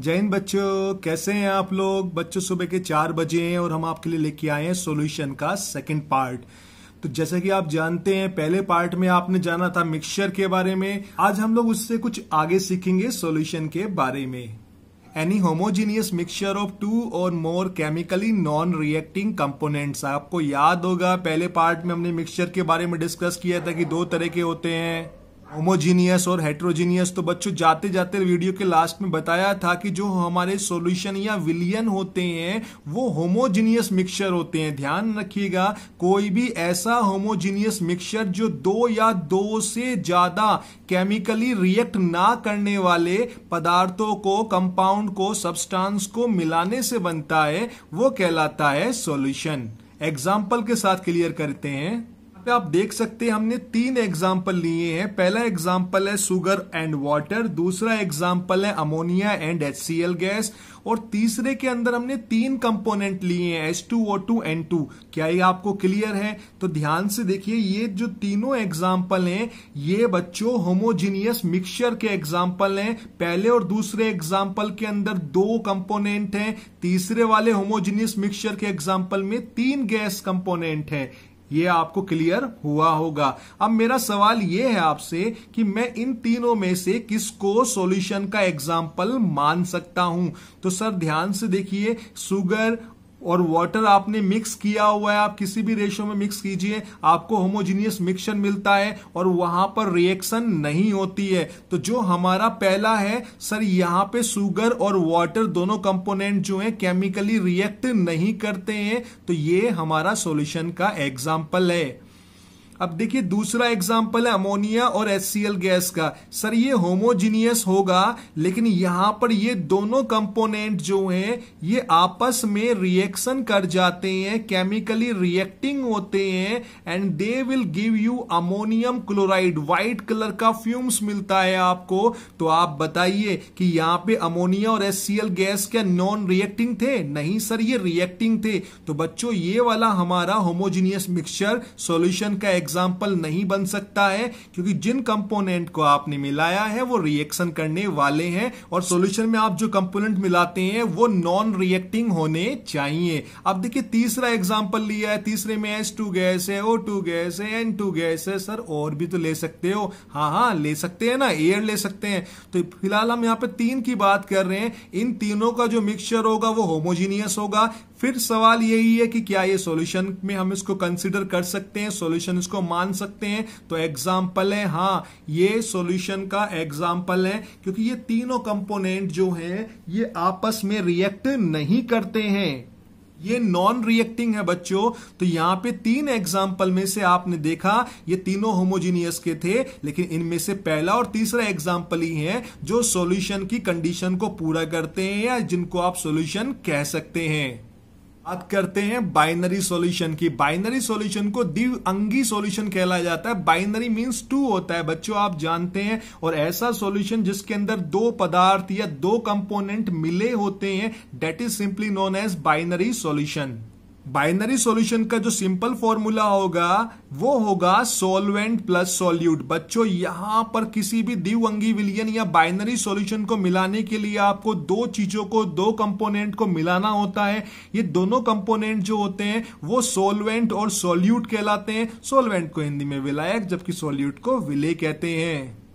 जैन बच्चों कैसे हैं आप लोग बच्चों सुबह के चार बजे हैं और हम आपके लिए लेके आए हैं सॉल्यूशन का सेकंड पार्ट तो जैसा कि आप जानते हैं पहले पार्ट में आपने जाना था मिक्सचर के बारे में आज हम लोग उससे कुछ आगे सीखेंगे सॉल्यूशन के बारे में any homogeneous mixture of two और more chemically non reacting components आपको याद होगा पहले पार्ट में हमने मिक्सचर के बारे में डिस्कस किया था कि दो तरह के होते हैं होमोजीनियस और हेट्रोजीनियस तो बच्चों जाते जाते वीडियो के लास्ट में बताया था कि जो हमारे सॉल्यूशन या विलियन होते हैं वो होमोजीनियस मिक्सचर होते हैं ध्यान रखिएगा कोई भी ऐसा होमोजीनियस मिक्सचर जो दो या दो से ज्यादा केमिकली रिएक्ट ना करने वाले पदार्थों को कंपाउंड को सब्सटांस को मिलाने से बनता है वो कहलाता है सोल्यूशन एग्जाम्पल के साथ क्लियर करते हैं पे आप देख सकते हैं हमने तीन एग्जाम्पल लिए हैं पहला एग्जाम्पल है सुगर एंड वाटर दूसरा एग्जाम्पल है अमोनिया एंड एच गैस और तीसरे के अंदर हमने तीन कंपोनेंट लिए हैं H two O two N two क्या ये आपको क्लियर है तो ध्यान से देखिए ये जो तीनों एग्जाम्पल हैं ये बच्चों होमोजीनियस मिक्सचर के एग्जाम्पल हैं पहले और दूसरे एग्जाम्पल के अंदर दो कंपोनेंट हैं तीसरे वाले होमोजीनियस मिक्सचर के एग्जाम्पल में तीन गैस कंपोनेंट हैं ये आपको क्लियर हुआ होगा अब मेरा सवाल ये है आपसे कि मैं इन तीनों में से किसको सॉल्यूशन का एग्जाम्पल मान सकता हूं तो सर ध्यान से देखिए सुगर और वाटर आपने मिक्स किया हुआ है आप किसी भी रेशियो में मिक्स कीजिए आपको होमोजीनियस मिक्सचर मिलता है और वहां पर रिएक्शन नहीं होती है तो जो हमारा पहला है सर यहाँ पे सुगर और वाटर दोनों कंपोनेंट जो है केमिकली रिएक्ट नहीं करते हैं तो ये हमारा सॉल्यूशन का एग्जाम्पल है अब देखिए दूसरा एग्जाम्पल है अमोनिया और एस गैस का सर ये होमोजीनियस होगा लेकिन यहां पर ये दोनों कंपोनेंट जो हैं ये आपस में रिएक्शन कर जाते हैं केमिकली रिएक्टिंग होते हैं and they will give you ammonium chloride white colour का फ्यूम्स मिलता है आपको तो आप बताइए कि यहां पे अमोनिया और एस गैस क्या नॉन रिएक्टिंग थे नहीं सर ये रिएक्टिंग थे तो बच्चों ये वाला हमारा होमोजीनियस मिक्सचर सोल्यूशन का एग्जाम्पल नहीं बन सकता है क्योंकि जिन कंपोनेंट को आपने मिलाया है वो रिएक्शन करने वाले हैं और सॉल्यूशन में आप जो कंपोनेंट मिलाते हैं वो नॉन रिएक्टिंग होने चाहिए अब देखिए तीसरा एग्जाम्पल लिया है तीसरे में एस टू गैस है ओ टू गैस है एन टू गैस है सर और भी तो ले सकते हो हाँ हाँ ले सकते हैं ना एयर ले सकते हैं तो फिलहाल हम यहाँ पे तीन की बात कर रहे हैं इन तीनों का जो मिक्सचर होगा वो होमोजीनियस होगा फिर सवाल यही है कि क्या ये सॉल्यूशन में हम इसको कंसिडर कर सकते हैं सॉल्यूशन इसको मान सकते हैं तो एग्जाम्पल है हाँ ये सॉल्यूशन का एग्जाम्पल है क्योंकि ये तीनों कंपोनेंट जो हैं ये आपस में रिएक्ट नहीं करते हैं ये नॉन रिएक्टिंग है बच्चों तो यहां पे तीन एग्जाम्पल में से आपने देखा ये तीनों होमोजीनियस के थे लेकिन इनमें से पहला और तीसरा एग्जाम्पल ही है जो सॉल्यूशन की कंडीशन को पूरा करते हैं या जिनको आप सॉल्यूशन कह सकते हैं बात करते हैं बाइनरी सॉल्यूशन की बाइनरी सॉल्यूशन को द्विअंगी सॉल्यूशन कहला जाता है बाइनरी मींस टू होता है बच्चों आप जानते हैं और ऐसा सॉल्यूशन जिसके अंदर दो पदार्थ या दो कंपोनेंट मिले होते हैं that is simply known as binary solution binary solution का जो सिंपल फॉर्मूला होगा वो होगा सॉल्वेंट प्लस सॉल्यूट बच्चों यहां पर किसी भी द्विवंगी विलियन या बाइनरी सॉल्यूशन को मिलाने के लिए आपको दो चीजों को दो कंपोनेंट को मिलाना होता है ये दोनों कंपोनेंट जो होते हैं वो सोलवेंट और सॉल्यूट कहलाते हैं सोलवेंट को हिंदी में विलायक जबकि सोल्यूट को विले कहते हैं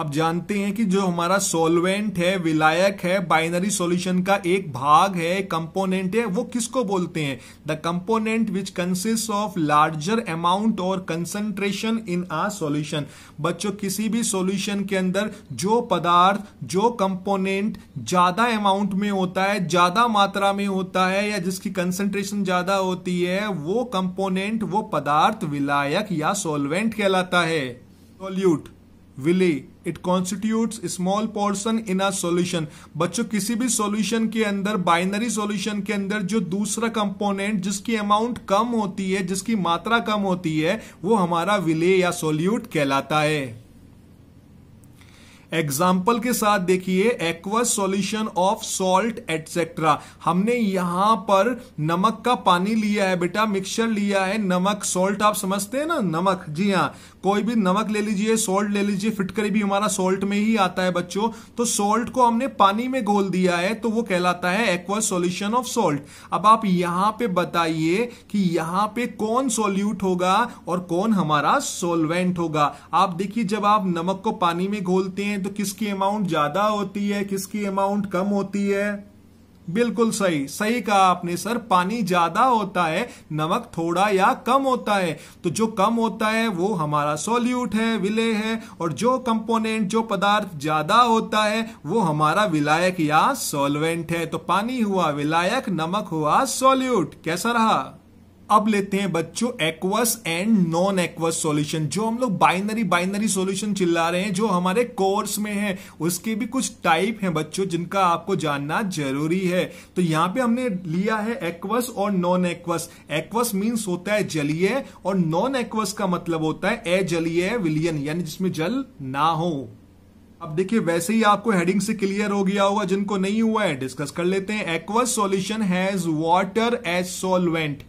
आप जानते हैं कि जो हमारा सॉल्वेंट है विलायक है बाइनरी सॉल्यूशन का एक भाग है कंपोनेंट है वो किसको बोलते हैं the component which consist of larger amount और कंसंट्रेशन इन आ सॉल्यूशन बच्चों किसी भी सॉल्यूशन के अंदर जो पदार्थ जो कंपोनेंट ज्यादा अमाउंट में होता है ज्यादा मात्रा में होता है या जिसकी कंसेंट्रेशन ज्यादा होती है वो कंपोनेंट वो पदार्थ विलायक या सोलवेंट कहलाता है solute while it constitute small portion in a solution बच्चों किसी भी सोल्यूशन के अंदर बाइनरी सोल्यूशन के अंदर जो दूसरा कंपोनेंट जिसकी अमाउंट कम होती है जिसकी मात्रा कम होती है वो हमारा विले या सोल्यूट कहलाता है एग्जाम्पल के साथ देखिए aqueous solution of salt etcetera हमने यहां पर नमक का पानी लिया है बेटा मिक्सचर लिया है नमक सॉल्ट आप समझते हैं ना नमक जी हाँ कोई भी नमक ले लीजिए सॉल्ट ले लीजिए फिटकरी भी हमारा सॉल्ट में ही आता है बच्चों तो सॉल्ट को हमने पानी में घोल दिया है तो वो कहलाता है एक्वस सॉल्यूशन ऑफ सॉल्ट अब आप यहां पे बताइए कि यहां पे कौन सॉल्यूट होगा और कौन हमारा सोलवेंट होगा आप देखिए जब आप नमक को पानी में घोलते हैं हैं तो किसकी अमाउंट ज्यादा होती है किसकी अमाउंट कम होती है बिल्कुल सही सही कहा आपने सर पानी ज्यादा होता है नमक थोड़ा या कम होता है तो जो कम होता है वो हमारा सोल्यूट है विलय है और जो कंपोनेंट जो पदार्थ ज्यादा होता है वो हमारा विलायक या सॉल्वेंट है तो पानी हुआ विलायक नमक हुआ सोल्यूट कैसा रहा अब लेते हैं बच्चों aqueous and non aqueous solution जो हम लोग बाइनरी बाइनरी सॉल्यूशन चिल्ला रहे हैं जो हमारे कोर्स में है उसके भी कुछ टाइप हैं बच्चों जिनका आपको जानना जरूरी है तो यहां पे हमने लिया है एक्वस और नॉन एक्वस एक्वस मींस होता है जलीय और नॉन एक्वस का मतलब होता है अजलीय विलियन यानी जिसमें जल ना हो अब देखिए वैसे ही आपको हेडिंग से क्लियर हो गया होगा जिनको नहीं हुआ है डिस्कस कर लेते हैं aqueous solution has water as solvent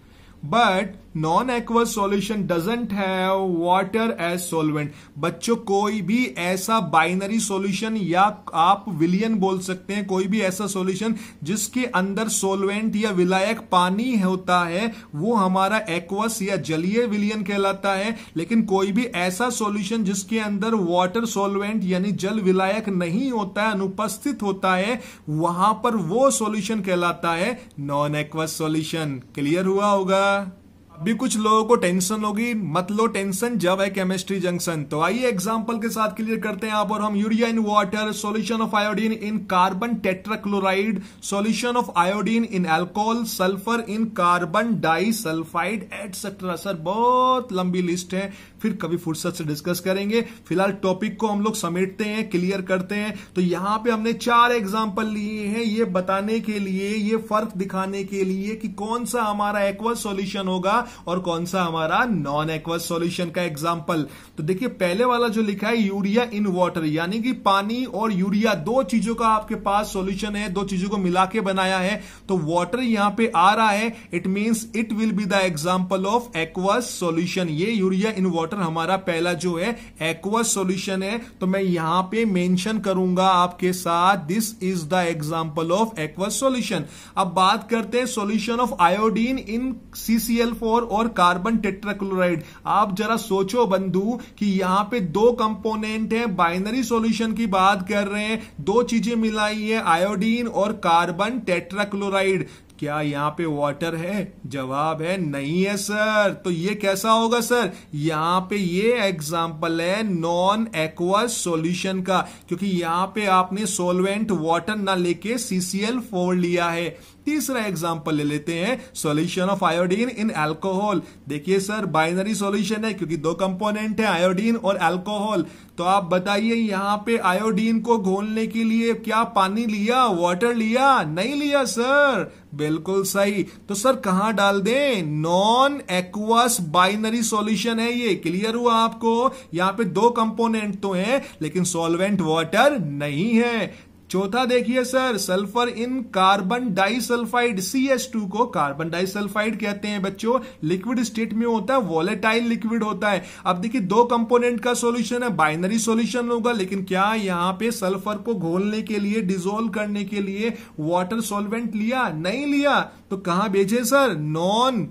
but non aqueous solution doesn't have water as solvent बच्चों कोई भी ऐसा बाइनरी सॉल्यूशन या आप विलियन बोल सकते हैं कोई भी ऐसा सॉल्यूशन जिसके अंदर सॉल्वेंट या विलायक पानी होता है वो हमारा एक्वस या जलीय विलियन कहलाता है लेकिन कोई भी ऐसा सॉल्यूशन जिसके अंदर वाटर सॉल्वेंट यानी जल विलायक नहीं होता है अनुपस्थित होता है वहां पर वो सॉल्यूशन कहलाता है नॉन एक्वस सॉल्यूशन क्लियर हुआ होगा भी कुछ लोगों को टेंशन होगी मत लो टेंशन जब है केमिस्ट्री जंक्शन तो आइए एग्जांपल के साथ क्लियर करते हैं आप और हम urea in water solution of iodine in carbon tetrachloride solution of iodine in alcohol sulphur in carbon disulphide etcetera sir बहुत लंबी लिस्ट है फिर कभी फुर्सत से डिस्कस करेंगे फिलहाल टॉपिक को हम लोग समेटते हैं क्लियर करते हैं तो यहां पे हमने चार एग्जाम्पल लिए हैं ये बताने के लिए ये फर्क दिखाने के लिए कि कौन सा हमारा एक्वस सॉल्यूशन होगा और कौन सा हमारा नॉन एक्वस सॉल्यूशन का एग्जाम्पल तो देखिए पहले वाला जो लिखा है यूरिया इन वॉटर यानी कि पानी और यूरिया दो चीजों का आपके पास सोल्यूशन है दो चीजों को मिला के बनाया है तो वॉटर यहां पर आ रहा है it mean it will be the example of aqueous solution ये यूरिया इन वॉटर वाटर हमारा पहला जो है एक्वा सॉल्यूशन है तो मैं यहां पे मेंशन करूंगा आपके साथ this is the example of aqua solution अब बात करते हैं solution of iodine in C C L four और कार्बन टेट्राक्लोराइड आप जरा सोचो बंधु कि यहां पे दो कंपोनेंट है बाइनरी सोल्यूशन की बात कर रहे हैं दो चीजें मिलाई है आयोडीन और कार्बन टेट्राक्लोराइड क्या यहाँ पे वाटर है जवाब है नहीं है सर तो ये कैसा होगा सर यहाँ पे ये एग्जाम्पल है नॉन एक्वा सॉल्यूशन का क्योंकि यहाँ पे आपने सोलवेंट वाटर ना लेके सीसीएल फोर लिया है तीसरा एग्जाम्पल ले लेते हैं solution of iodine in alcohol देखिए सर बाइनरी सोल्यूशन है क्योंकि दो कंपोनेंट है आयोडीन और एल्कोहल तो आप बताइए यहाँ पे आयोडीन को घोलने के लिए क्या पानी लिया वाटर लिया नहीं लिया सर बिल्कुल सही तो सर कहां डाल दें नॉन एक्वस बाइनरी सॉल्यूशन है ये क्लियर हुआ आपको यहां पे दो कंपोनेंट तो हैं लेकिन सॉल्वेंट वाटर नहीं है चौथा देखिए sir sulphur in carbon disulphide C S two को कार्बन डाइसल्फाइड कहते हैं बच्चों लिक्विड स्टेट में होता है वॉलेटाइल लिक्विड होता है अब देखिए दो कंपोनेंट का सॉल्यूशन है बाइनरी सॉल्यूशन होगा लेकिन क्या यहां पे सल्फर को घोलने के लिए डिजोल्व करने के लिए वाटर सॉल्वेंट लिया नहीं लिया तो कहां भेजे sir non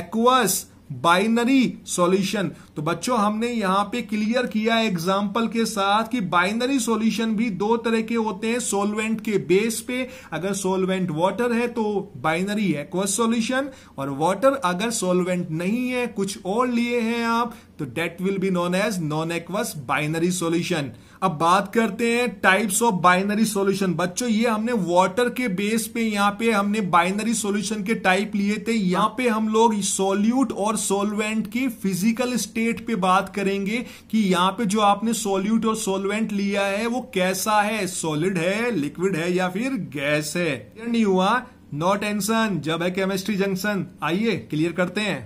aqueous binary solution तो बच्चों हमने यहां पे क्लियर किया एग्जाम्पल के साथ कि बाइनरी सॉल्यूशन भी दो तरह के होते हैं सोलवेंट के बेस पे अगर सोलवेंट वाटर है तो बाइनरी एक्वस सॉल्यूशन और वाटर अगर सोलवेंट नहीं है कुछ और लिए हैं आप तो that will be non as non aqueous binary solution अब बात करते हैं टाइप्स ऑफ बाइनरी सॉल्यूशन बच्चों ये हमने वाटर के बेस पे यहाँ पे हमने बाइनरी सॉल्यूशन के टाइप लिए थे यहाँ पे हम लोग सोल्यूट और सोलवेंट की फिजिकल स्टेट रेट पे बात करेंगे कि यहां पे जो आपने सोल्यूट और सोलवेंट लिया है वो कैसा है सॉलिड है लिक्विड है या फिर गैस है नहीं हुआ नो टेंशन जब है केमिस्ट्री जंक्शन आइए क्लियर करते हैं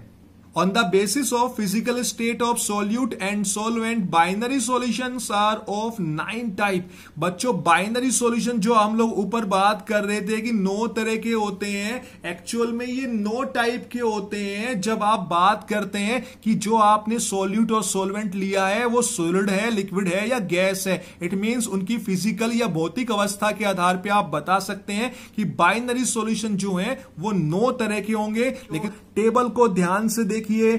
on the basis of physical state of solute and solvent binary solutions are of nine type बच्चों binary solution जो हम लोग ऊपर बात कर रहे थे कि नौ तरह के होते हैं एक्चुअल में ये नौ टाइप के होते हैं जब आप बात करते हैं कि जो आपने सोल्यूट और सोलवेंट लिया है वो सोलिड है लिक्विड है या गैस है इट मीन्स उनकी फिजिकल या भौतिक अवस्था के आधार पर आप बता सकते हैं कि बाइनरी सोल्यूशन जो है वो नौ तरह के होंगे लेकिन टेबल को ध्यान से देखिए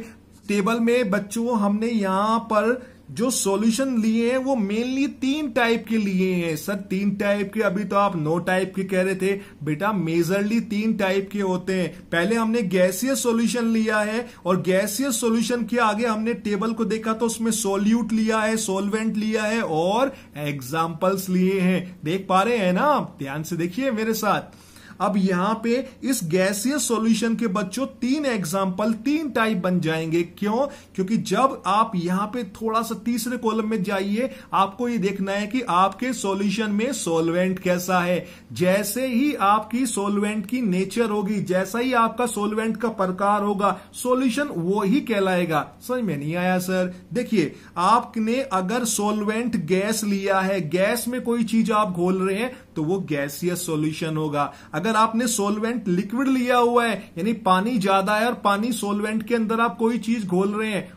टेबल में बच्चों हमने यहां पर जो सॉल्यूशन लिए हैं वो मेनली तीन टाइप के लिए हैं सर तीन टाइप के अभी तो आप नो टाइप के कह रहे थे बेटा मेजरली तीन टाइप के होते हैं पहले हमने गैसीय सॉल्यूशन लिया है और गैसीय सॉल्यूशन के आगे हमने टेबल को देखा तो उसमें सोल्यूट लिया है सोलवेंट लिया है और एग्जाम्पल्स लिए हैं देख पा रहे हैं ना आप ध्यान से देखिए मेरे साथ अब यहां पे इस गैसीय सॉल्यूशन के बच्चों तीन एग्जाम्पल तीन टाइप बन जाएंगे क्यों क्योंकि जब आप यहां पे थोड़ा सा तीसरे कॉलम में जाइए आपको ये देखना है कि आपके सॉल्यूशन में सॉल्वेंट कैसा है जैसे ही आपकी सॉल्वेंट की नेचर होगी जैसा ही आपका सॉल्वेंट का प्रकार होगा सॉल्यूशन वो ही कहलाएगा समझ में नहीं आया सर देखिए आपने अगर सोलवेंट गैस लिया है गैस में कोई चीज आप घोल रहे हैं तो वो गैसियस सॉल्यूशन होगा अगर आपने सोलवेंट लिक्विड लिया हुआ है यानी पानी ज्यादा है और पानी सोलवेंट के अंदर आप कोई चीज घोल रहे हैं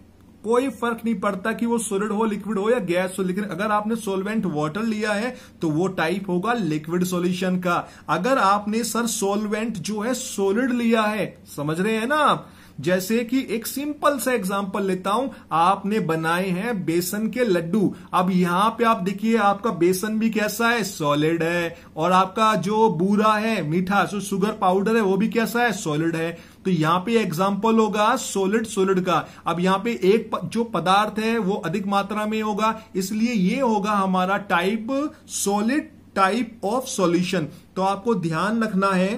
कोई फर्क नहीं पड़ता कि वो सोलिड हो लिक्विड हो या गैस हो लेकिन अगर आपने सोलवेंट वाटर लिया है तो वो टाइप होगा लिक्विड सॉल्यूशन का अगर आपने सर सोलवेंट जो है सोलिड लिया है समझ रहे हैं ना आप जैसे कि एक सिंपल सा एग्जांपल लेता हूं आपने बनाए हैं बेसन के लड्डू अब यहां पे आप देखिए आपका बेसन भी कैसा है सॉलिड है और आपका जो बूरा है मीठा जो शुगर पाउडर है वो भी कैसा है सॉलिड है तो यहां पे एग्जाम्पल होगा सोलिड सोलिड का अब यहां पे एक जो पदार्थ है वो अधिक मात्रा में होगा इसलिए ये होगा हमारा type solid type of solution तो आपको ध्यान रखना है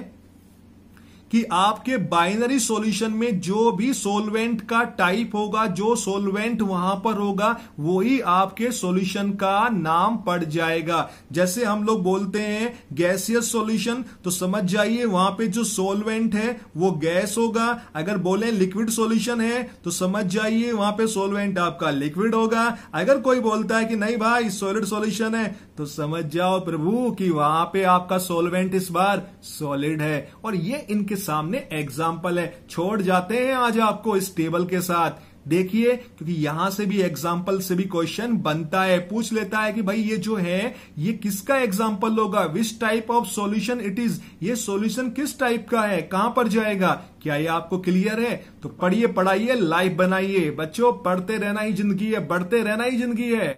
कि आपके बाइनरी सॉल्यूशन में जो भी सोलवेंट का टाइप होगा जो सोलवेंट वहां पर होगा वही आपके सॉल्यूशन का नाम पड़ जाएगा जैसे हम लोग बोलते हैं गैसियस सॉल्यूशन तो समझ जाइए वहां पे जो सोलवेंट है वो गैस होगा अगर बोले लिक्विड सॉल्यूशन है तो समझ जाइए वहां पे सोलवेंट आपका लिक्विड होगा अगर कोई बोलता है कि नहीं भाई सॉलिड सोल्यूशन है तो समझ जाओ प्रभु कि वहां पे आपका सोलवेंट इस बार सॉलिड है और ये इनके सामने एग्जाम्पल है छोड़ जाते हैं आज आपको इस टेबल के साथ देखिए क्योंकि यहां से भी एग्जाम्पल से भी क्वेश्चन बनता है पूछ लेता है कि भाई ये जो है ये किसका एग्जाम्पल होगा which type of solution it is ये सॉल्यूशन किस टाइप का है कहां पर जाएगा क्या ये आपको क्लियर है तो पढ़िए पढ़ाइए लाइफ बनाइए बच्चों पढ़ते रहना ही जिंदगी है बढ़ते रहना ही जिंदगी है